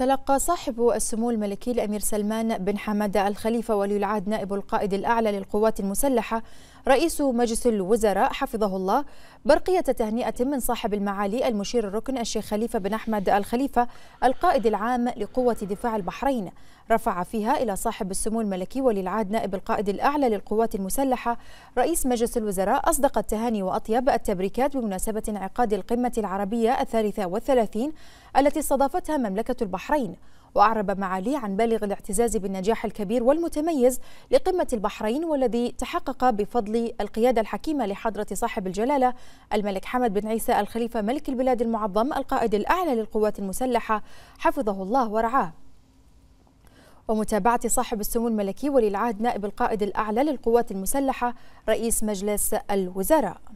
تلقى صاحب السمو الملكي الأمير سلمان بن حمد الخليفة ولي العهد نائب القائد الأعلى للقوات المسلحة رئيس مجلس الوزراء حفظه الله برقية تهنئة من صاحب المعالي المشير الركن الشيخ خليفة بن أحمد الخليفة القائد العام لقوة دفاع البحرين رفع فيها إلى صاحب السمو الملكي ولي العهد نائب القائد الأعلى للقوات المسلحة رئيس مجلس الوزراء أصدق التهاني وأطيب التبريكات بمناسبة انعقاد القمة العربية الثالثة والثلاثين التي استضافتها مملكة البحرين وأعرب معالي عن بالغ الاعتزاز بالنجاح الكبير والمتميز لقمة البحرين والذي تحقق بفضل القيادة الحكيمة لحضرة صاحب الجلالة الملك حمد بن عيسى الخليفة ملك البلاد المعظم القائد الأعلى للقوات المسلحة حفظه الله ورعاه ومتابعة صاحب السمو الملكي ولي العهد نائب القائد الأعلى للقوات المسلحة رئيس مجلس الوزراء